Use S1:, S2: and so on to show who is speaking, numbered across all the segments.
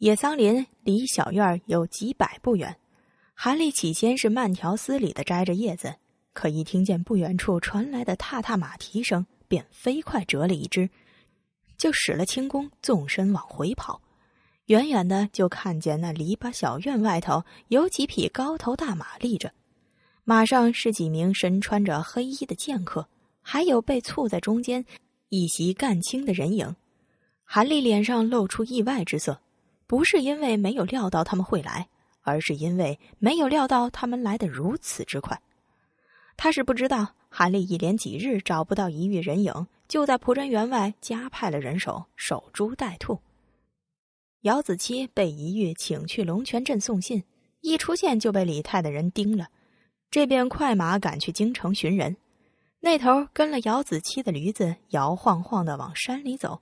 S1: 野桑林离小院有几百步远，韩立起先是慢条斯理地摘着叶子，可一听见不远处传来的踏踏马蹄声，便飞快折了一只，就使了轻功纵身往回跑。远远的就看见那篱笆小院外头有几匹高头大马立着，马上是几名身穿着黑衣的剑客，还有被簇在中间一袭干青的人影。韩立脸上露出意外之色。不是因为没有料到他们会来，而是因为没有料到他们来得如此之快。他是不知道，韩立一连几日找不到一玉人影，就在仆人园外加派了人手守株待兔。姚子期被一玉请去龙泉镇送信，一出现就被李泰的人盯了，这边快马赶去京城寻人，那头跟了姚子期的驴子摇晃晃的往山里走，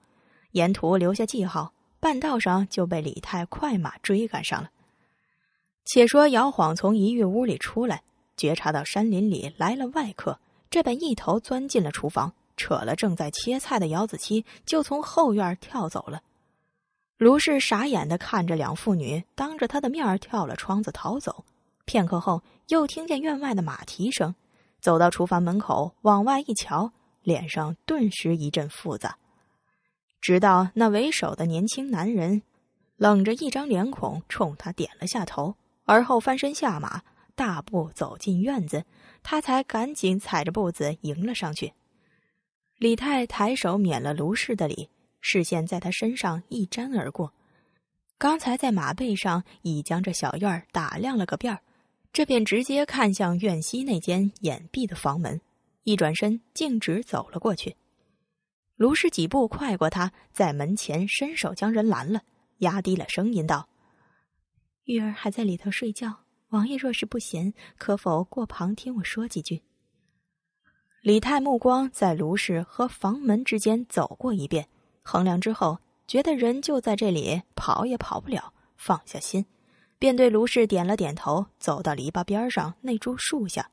S1: 沿途留下记号。半道上就被李泰快马追赶上了。且说姚晃从一玉屋里出来，觉察到山林里来了外客，这般一头钻进了厨房，扯了正在切菜的姚子期，就从后院跳走了。卢氏傻眼的看着两妇女当着他的面跳了窗子逃走，片刻后又听见院外的马蹄声，走到厨房门口往外一瞧，脸上顿时一阵复杂。直到那为首的年轻男人，冷着一张脸孔冲他点了下头，而后翻身下马，大步走进院子，他才赶紧踩着步子迎了上去。李太抬手免了卢氏的礼，视线在他身上一沾而过，刚才在马背上已将这小院打量了个遍儿，这便直接看向院西那间掩蔽的房门，一转身径直走了过去。卢氏几步快过他，在门前伸手将人拦了，压低了声音道：“玉儿还在里头睡觉，王爷若是不闲，可否过旁听我说几句？”李太目光在卢氏和房门之间走过一遍，衡量之后，觉得人就在这里，跑也跑不了，放下心，便对卢氏点了点头，走到篱笆边上那株树下，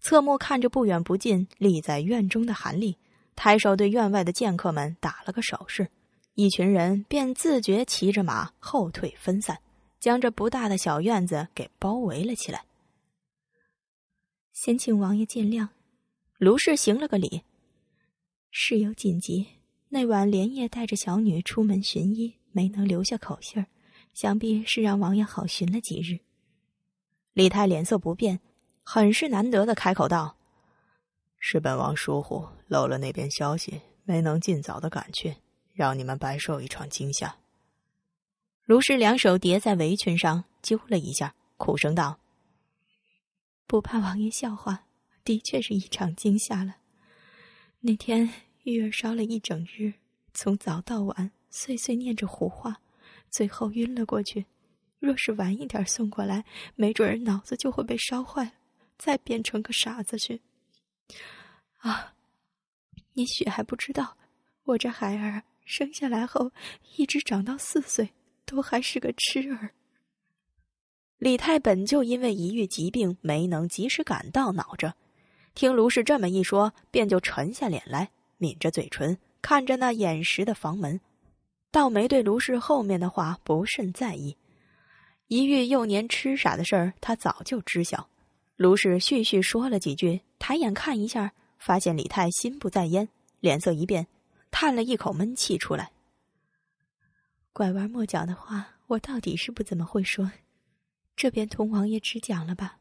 S1: 侧目看着不远不近立在院中的韩立。抬手对院外的剑客们打了个手势，一群人便自觉骑着马后退分散，将这不大的小院子给包围了起来。先请王爷见谅，卢氏行了个礼。事有紧急，那晚连夜带着小女出门寻医，没能留下口信儿，想必是让王爷好寻了几日。李太脸色不变，很是难得的开口道：“是本王疏忽。”漏了那边消息，没能尽早的赶去，让你们白受一场惊吓。卢氏两手叠在围裙上揪了一下，苦声道：“不怕王爷笑话，的确是异常惊吓了。那天玉儿烧了一整日，从早到晚碎碎念着胡话，最后晕了过去。若是晚一点送过来，没准脑子就会被烧坏再变成个傻子去。啊！”你许还不知道，我这孩儿生下来后，一直长到四岁，都还是个痴儿。李太本就因为一遇疾病没能及时赶到，恼着，听卢氏这么一说，便就沉下脸来，抿着嘴唇，看着那掩实的房门，倒没对卢氏后面的话不甚在意。一遇幼年痴傻的事儿，他早就知晓。卢氏絮絮说了几句，抬眼看一下。发现李太心不在焉，脸色一变，叹了一口闷气出来。拐弯抹角的话，我到底是不怎么会说，这便同王爷直讲了吧。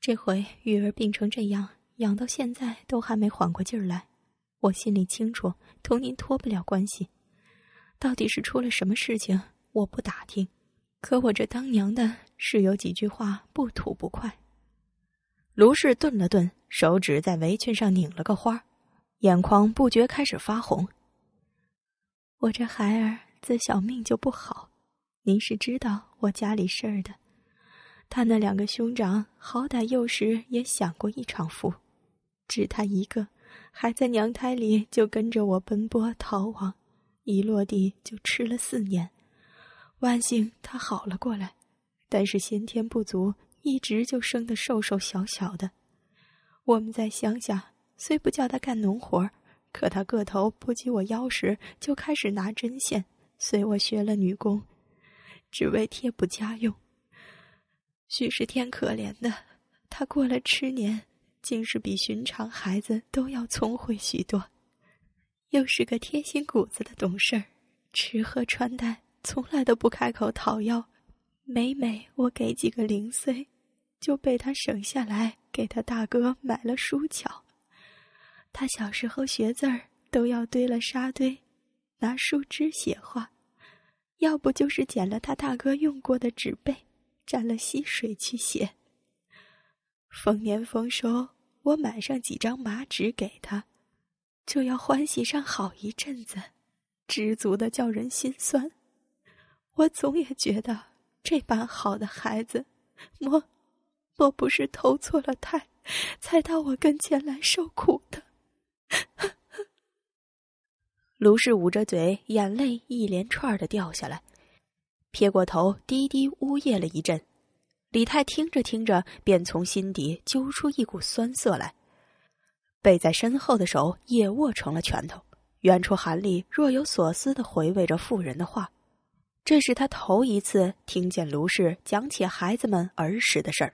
S1: 这回玉儿病成这样，养到现在都还没缓过劲儿来，我心里清楚，同您脱不了关系。到底是出了什么事情，我不打听，可我这当娘的是有几句话不吐不快。卢氏顿了顿，手指在围裙上拧了个花，眼眶不觉开始发红。我这孩儿自小命就不好，您是知道我家里事儿的。他那两个兄长好歹幼时也享过一场福，只他一个，还在娘胎里就跟着我奔波逃亡，一落地就吃了四年。万幸他好了过来，但是先天不足。一直就生的瘦瘦小小的，我们在乡下虽不叫他干农活可他个头不及我腰时，就开始拿针线，随我学了女工，只为贴补家用。许是天可怜的，他过了吃年，竟是比寻常孩子都要聪慧许多，又是个贴心骨子的懂事儿，吃喝穿戴从来都不开口讨要，每每我给几个零碎。就被他省下来给他大哥买了书巧。他小时候学字儿都要堆了沙堆，拿树枝写画，要不就是捡了他大哥用过的纸背，沾了溪水去写。逢年丰收，我买上几张麻纸给他，就要欢喜上好一阵子，知足的叫人心酸。我总也觉得这般好的孩子，么？莫不是投错了胎，才到我跟前来受苦的？卢氏捂着嘴，眼泪一连串的掉下来，撇过头，低低呜咽了一阵。李太听着听着，便从心底揪出一股酸涩来，背在身后的手也握成了拳头。远处韩立若有所思的回味着妇人的话，这是他头一次听见卢氏讲起孩子们儿时的事儿。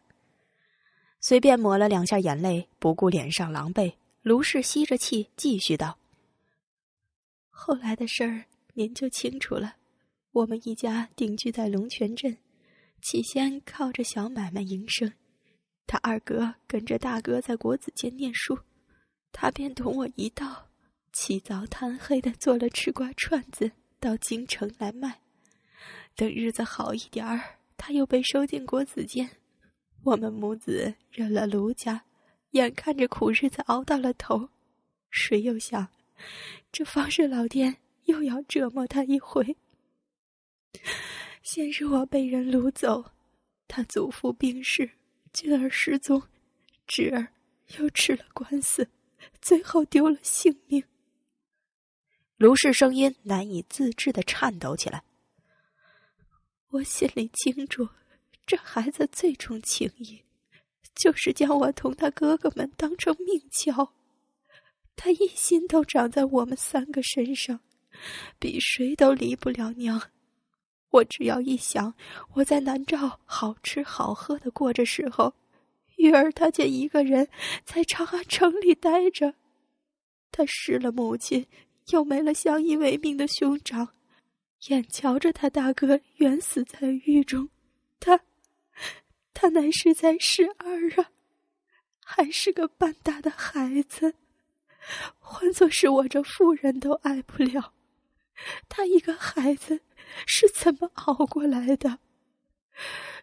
S1: 随便抹了两下眼泪，不顾脸上狼狈，卢氏吸着气继续道：“后来的事儿您就清楚了。我们一家定居在龙泉镇，起先靠着小买卖营生。他二哥跟着大哥在国子监念书，他便同我一道起早贪黑的做了吃瓜串子到京城来卖。等日子好一点儿，他又被收进国子监。”我们母子认了卢家，眼看着苦日子熬到了头，谁又想这方氏老爹又要折磨他一回？先是我被人掳走，他祖父病逝，继儿失踪，侄儿又吃了官司，最后丢了性命。卢氏声音难以自制的颤抖起来，我心里清楚。这孩子最重情义，就是将我同他哥哥们当成命交，他一心都长在我们三个身上，比谁都离不了娘。我只要一想，我在南诏好吃好喝的过着时候，玉儿他却一个人在长安城里待着，他失了母亲，又没了相依为命的兄长，眼瞧着他大哥冤死在狱中，他。他乃是在十二啊，还是个半大的孩子。换做是我这妇人都爱不了，他一个孩子是怎么熬过来的？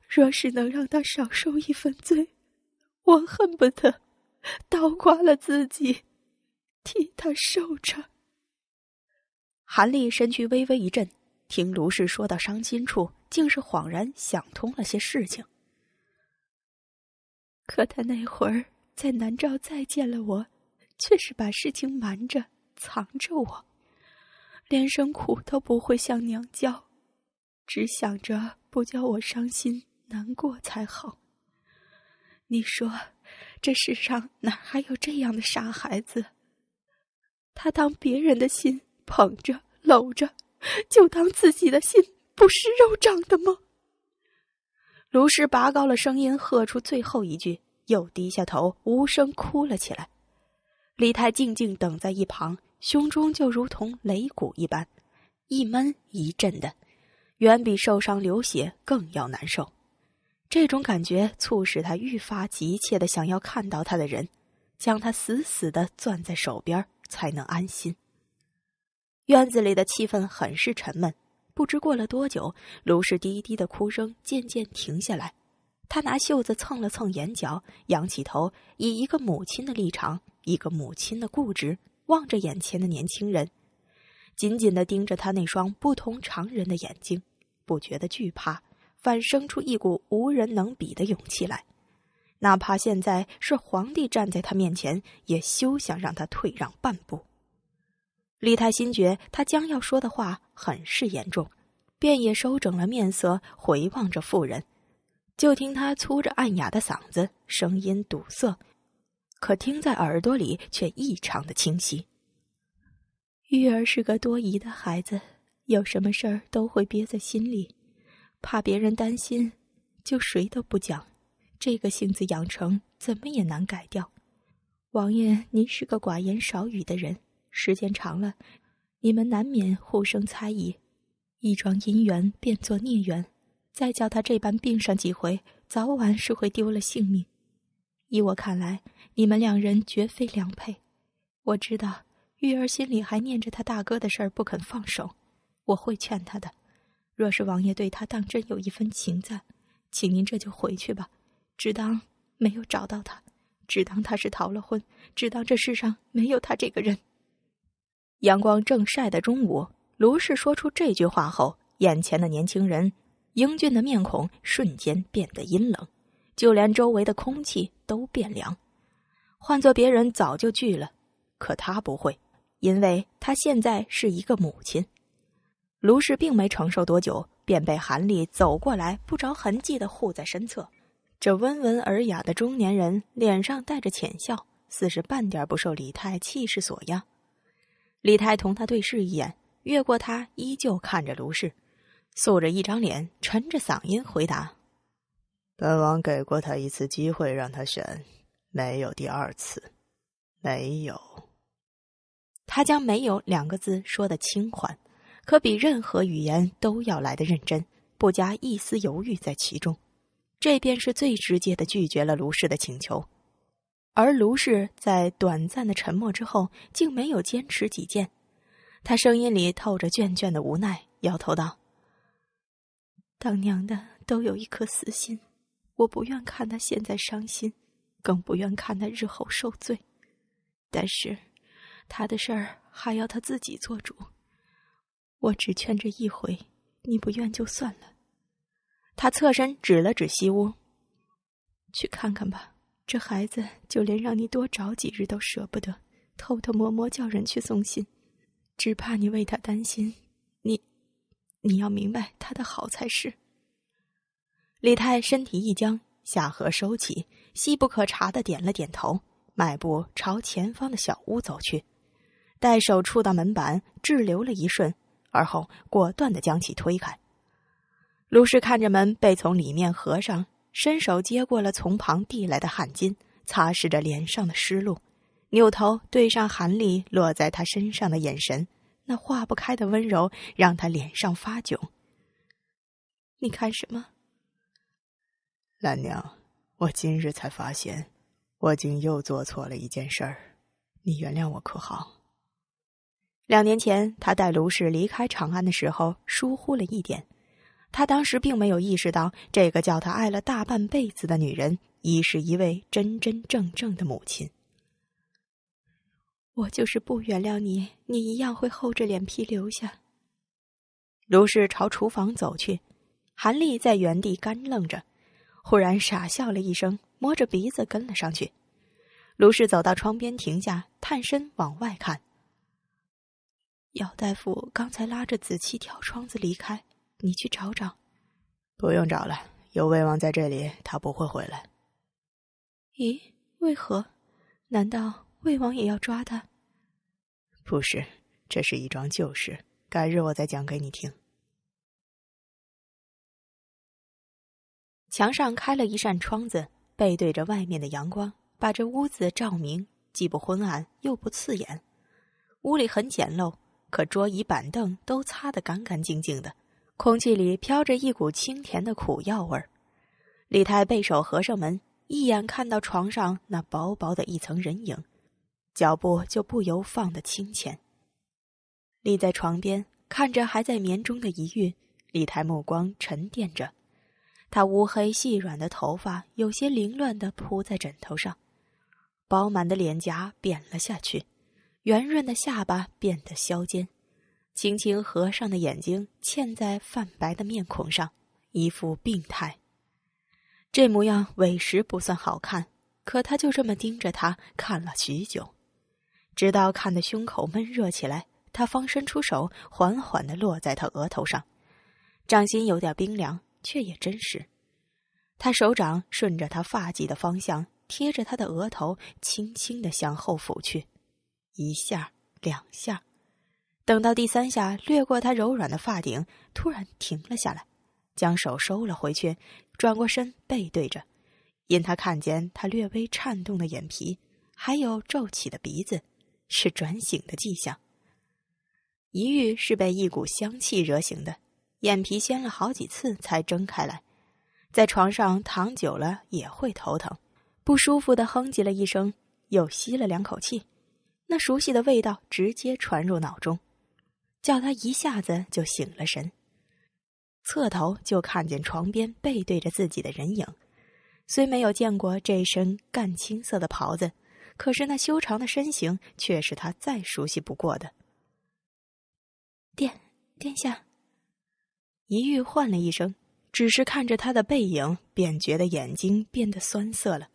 S1: 若是能让他少受一份罪，我恨不得倒挂了自己，替他受着。韩立身躯微微一震，听卢氏说到伤心处，竟是恍然想通了些事情。可他那会儿在南诏再见了我，却是把事情瞒着、藏着我，连声苦都不会向娘叫，只想着不叫我伤心难过才好。你说，这世上哪还有这样的傻孩子？他当别人的心捧着、搂着，就当自己的心不是肉长的吗？如是拔高了声音，喝出最后一句，又低下头，无声哭了起来。李太静静等在一旁，胸中就如同擂鼓一般，一闷一震的，远比受伤流血更要难受。这种感觉促使他愈发急切的想要看到他的人，将他死死的攥在手边，才能安心。院子里的气氛很是沉闷。不知过了多久，卢氏低低的哭声渐渐停下来。他拿袖子蹭了蹭眼角，仰起头，以一个母亲的立场，一个母亲的固执，望着眼前的年轻人，紧紧的盯着他那双不同常人的眼睛，不觉得惧怕，反生出一股无人能比的勇气来。哪怕现在是皇帝站在他面前，也休想让他退让半步。李太心觉他将要说的话。很是严重，便也收整了面色，回望着妇人。就听他粗着暗哑的嗓子，声音堵塞，可听在耳朵里却异常的清晰。玉儿是个多疑的孩子，有什么事儿都会憋在心里，怕别人担心，就谁都不讲。这个性子养成，怎么也难改掉。王爷，您是个寡言少语的人，时间长了。你们难免互生猜疑，一桩姻缘变作孽缘，再叫他这般病上几回，早晚是会丢了性命。依我看来，你们两人绝非良配。我知道玉儿心里还念着他大哥的事儿，不肯放手。我会劝他的。若是王爷对他当真有一分情在，请您这就回去吧，只当没有找到他，只当他是逃了婚，只当这世上没有他这个人。阳光正晒的中午，卢氏说出这句话后，眼前的年轻人，英俊的面孔瞬间变得阴冷，就连周围的空气都变凉。换做别人早就拒了，可他不会，因为他现在是一个母亲。卢氏并没承受多久，便被韩立走过来，不着痕迹的护在身侧。这温文尔雅的中年人脸上带着浅笑，似是半点不受李泰气势所压。李泰同他对视一眼，越过他依旧看着卢氏，素着一张脸，沉着嗓音回答：“本王给过他一次机会，让他选，没有第二次，没有。”他将“没有”两个字说的轻缓，可比任何语言都要来的认真，不加一丝犹豫在其中，这便是最直接的拒绝了卢氏的请求。而卢氏在短暂的沉默之后，竟没有坚持己见。他声音里透着倦倦的无奈，摇头道：“当娘的都有一颗私心，我不愿看他现在伤心，更不愿看他日后受罪。但是，他的事儿还要他自己做主。我只劝这一回，你不愿就算了。”他侧身指了指西屋，“去看看吧。”这孩子就连让你多找几日都舍不得，偷偷摸摸叫人去送信，只怕你为他担心。你，你要明白他的好才是。李太身体一僵，下颌收起，细不可察的点了点头，迈步朝前方的小屋走去。待手触到门板，滞留了一瞬，而后果断的将其推开。卢氏看着门被从里面合上。伸手接过了从旁递来的汗巾，擦拭着脸上的湿漉，扭头对上韩立落在他身上的眼神，那化不开的温柔让他脸上发窘。你看什么？兰娘，我今日才发现，我竟又做错了一件事儿，你原谅我可好？两年前，他带卢氏离开长安的时候，疏忽了一点。他当时并没有意识到，这个叫他爱了大半辈子的女人，已是一位真真正正的母亲。我就是不原谅你，你一样会厚着脸皮留下。卢氏朝厨房走去，韩立在原地干愣着，忽然傻笑了一声，摸着鼻子跟了上去。卢氏走到窗边停下，探身往外看。姚大夫刚才拉着子期跳窗子离开。你去找找，不用找了。有魏王在这里，他不会回来。咦？为何？难道魏王也要抓他？不是，这是一桩旧事，改日我再讲给你听。墙上开了一扇窗子，背对着外面的阳光，把这屋子照明，既不昏暗又不刺眼。屋里很简陋，可桌椅板凳都擦得干干净净的。空气里飘着一股清甜的苦药味儿，李太背手合上门，一眼看到床上那薄薄的一层人影，脚步就不由放得轻浅。立在床边，看着还在眠中的一孕，李太目光沉淀着，他乌黑细软的头发有些凌乱的铺在枕头上，饱满的脸颊扁了下去，圆润的下巴变得削尖。轻轻合上的眼睛嵌在泛白的面孔上，一副病态。这模样委实不算好看，可他就这么盯着他看了许久，直到看得胸口闷热起来，他方伸出手，缓缓地落在他额头上，掌心有点冰凉，却也真实。他手掌顺着他发髻的方向，贴着他的额头，轻轻地向后抚去，一下，两下。等到第三下掠过他柔软的发顶，突然停了下来，将手收了回去，转过身背对着。因他看见他略微颤动的眼皮，还有皱起的鼻子，是转醒的迹象。一玉是被一股香气惹醒的，眼皮掀了好几次才睁开来。在床上躺久了也会头疼，不舒服的哼唧了一声，又吸了两口气，那熟悉的味道直接传入脑中。叫他一下子就醒了神，侧头就看见床边背对着自己的人影，虽没有见过这身淡青色的袍子，可是那修长的身形却是他再熟悉不过的。殿殿下，一玉唤了一声，只是看着他的背影，便觉得眼睛变得酸涩了，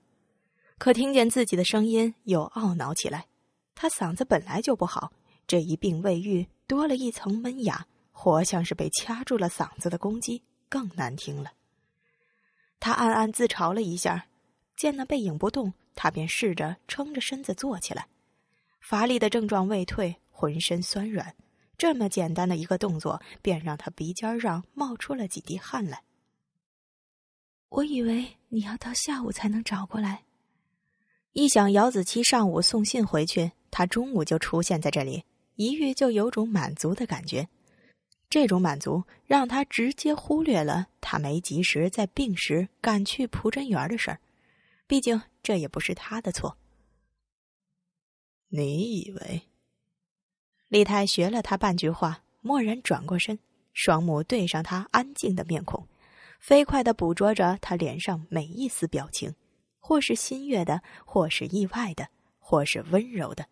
S1: 可听见自己的声音又懊恼起来，他嗓子本来就不好，这一病未愈。多了一层闷哑，活像是被掐住了嗓子的公鸡，更难听了。他暗暗自嘲了一下，见那背影不动，他便试着撑着身子坐起来。乏力的症状未退，浑身酸软，这么简单的一个动作，便让他鼻尖上冒出了几滴汗来。我以为你要到下午才能找过来，一想姚子期上午送信回去，他中午就出现在这里。一遇就有种满足的感觉，这种满足让他直接忽略了他没及时在病时赶去蒲真园的事儿，毕竟这也不是他的错。你以为？李太学了他半句话，蓦然转过身，双目对上他安静的面孔，飞快的捕捉着他脸上每一丝表情，或是新悦的，或是意外的，或是温柔的。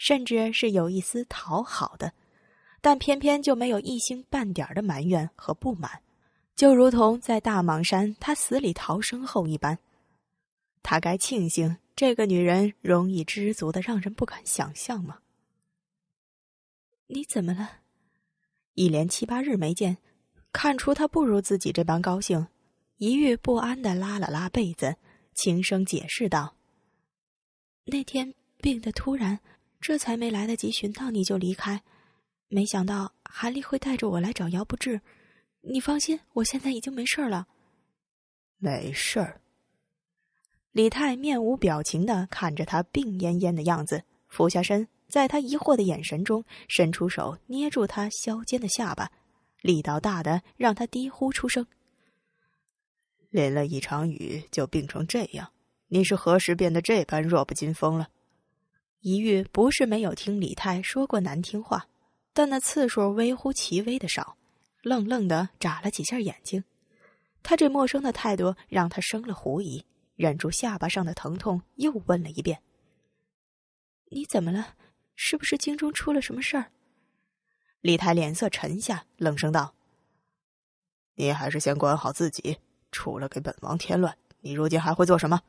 S1: 甚至是有一丝讨好的，但偏偏就没有一星半点的埋怨和不满，就如同在大蟒山他死里逃生后一般。他该庆幸这个女人容易知足的让人不敢想象吗？你怎么了？一连七八日没见，看出他不如自己这般高兴，一遇不安的拉了拉被子，轻声解释道：“那天病得突然。”这才没来得及寻到你就离开，没想到韩立会带着我来找姚不治，你放心，我现在已经没事了。没事儿。李泰面无表情的看着他病恹恹的样子，俯下身，在他疑惑的眼神中伸出手捏住他削尖的下巴，力道大的让他低呼出声。淋了一场雨就病成这样，你是何时变得这般弱不禁风了？一玉不是没有听李泰说过难听话，但那次数微乎其微的少。愣愣的眨了几下眼睛，他这陌生的态度让他生了狐疑，忍住下巴上的疼痛，又问了一遍：“你怎么了？是不是京中出了什么事儿？”李泰脸色沉下，冷声道：“你还是先管好自己，除了给本王添乱，你如今还会做什么？”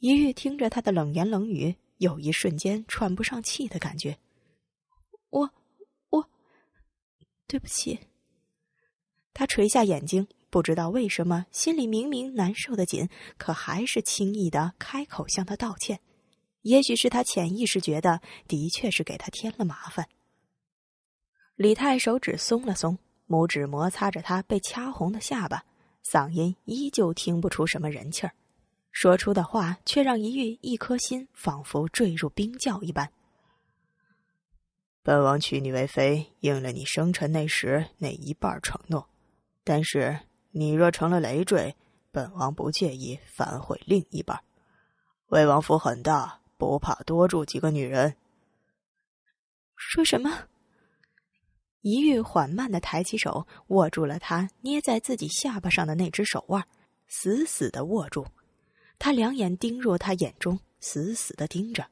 S1: 一玉听着他的冷言冷语。有一瞬间喘不上气的感觉，我，我，对不起。他垂下眼睛，不知道为什么心里明明难受的紧，可还是轻易的开口向他道歉。也许是他潜意识觉得，的确是给他添了麻烦。李太手指松了松，拇指摩擦着他被掐红的下巴，嗓音依旧听不出什么人气儿。说出的话却让一玉一颗心仿佛坠入冰窖一般。本王娶你为妃，应了你生辰那时那一半承诺，但是你若成了累赘，本王不介意反悔另一半。魏王府很大，不怕多住几个女人。说什么？一玉缓慢的抬起手，握住了他捏在自己下巴上的那只手腕，死死的握住。他两眼盯入他眼中，死死的盯着。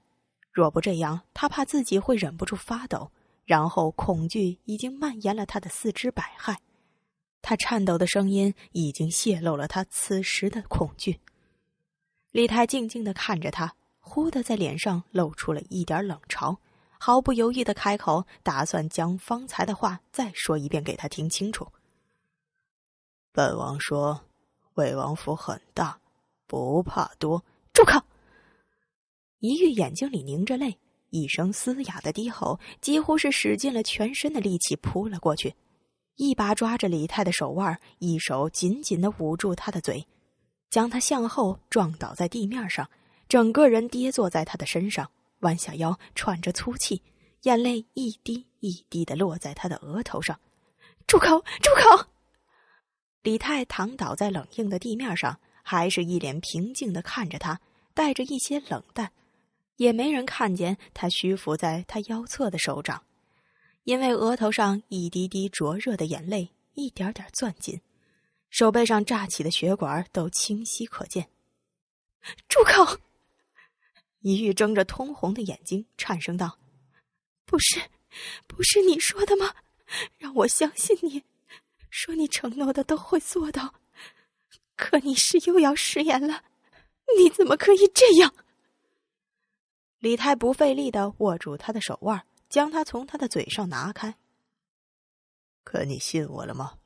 S1: 若不这样，他怕自己会忍不住发抖。然后，恐惧已经蔓延了他的四肢百骸。他颤抖的声音已经泄露了他此时的恐惧。李太静静的看着他，忽的在脸上露出了一点冷嘲，毫不犹豫的开口，打算将方才的话再说一遍给他听清楚。本王说，魏王府很大。不怕多，住口！一玉眼睛里凝着泪，一声嘶哑的低吼，几乎是使尽了全身的力气扑了过去，一把抓着李泰的手腕，一手紧紧的捂住他的嘴，将他向后撞倒在地面上，整个人跌坐在他的身上，弯下腰喘着粗气，眼泪一滴一滴的落在他的额头上。住口！住口！李泰躺倒在冷硬的地面上。还是一脸平静的看着他，带着一些冷淡，也没人看见他虚浮在他腰侧的手掌，因为额头上一滴滴灼热的眼泪一点点攥紧，手背上炸起的血管都清晰可见。住口！一玉睁着通红的眼睛，颤声道：“不是，不是你说的吗？让我相信你，说你承诺的都会做到。”可你是又要食言了？你怎么可以这样？李太不费力的握住他的手腕，将他从他的嘴上拿开。可你信我了吗？